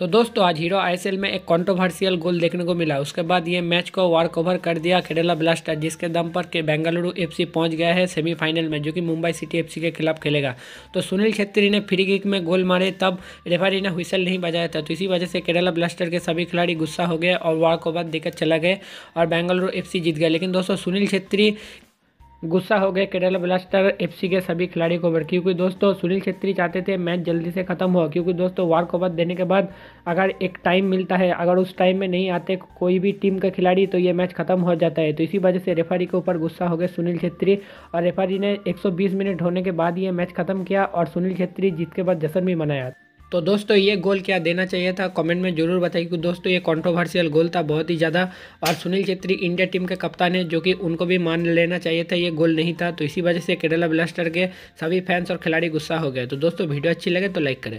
तो दोस्तों आज हीरो आईएसएल में एक कंट्रोवर्शियल गोल देखने को मिला उसके बाद ये मैच को वार्क ओवर कर दिया केरला ब्लास्टर जिसके दम पर के बेंगलुरु एफसी पहुंच गया है सेमीफाइनल में जो कि मुंबई सिटी एफसी के खिलाफ खेलेगा तो सुनील छेत्री ने फ्री किक में गोल मारे तब रेफरी ने हुसल नहीं बजाया था तो इसी वजह से केरला ब्लास्टर के सभी खिलाड़ी गुस्सा हो गए और वार्क ओवर देकर चला गए और बेंगलुरु एफ जीत गए लेकिन दोस्तों सुनील छेत्री गुस्सा हो गए केरला ब्लास्टर एफसी के सभी खिलाड़ी को ऊपर क्योंकि दोस्तों सुनील छेत्री चाहते थे मैच जल्दी से खत्म हो क्योंकि दोस्तों वार को बाद देने के बाद अगर एक टाइम मिलता है अगर उस टाइम में नहीं आते कोई भी टीम का खिलाड़ी तो ये मैच खत्म हो जाता है तो इसी वजह से रेफरी के ऊपर गुस्सा हो गए सुनील छेत्री और रेफरी ने एक मिनट होने के बाद ये मैच खत्म किया और सुनील छेत्री जीत के बाद जश्न भी मनाया तो दोस्तों ये गोल क्या देना चाहिए था कमेंट में जरूर बताइए कि दोस्तों ये कंट्रोवर्शियल गोल था बहुत ही ज़्यादा और सुनील छेत्री इंडिया टीम के कप्तान है जो कि उनको भी मान लेना चाहिए था ये गोल नहीं था तो इसी वजह से केरला ब्लास्टर के सभी फैंस और खिलाड़ी गुस्सा हो गए तो दोस्तों वीडियो अच्छी लगे तो लाइक करें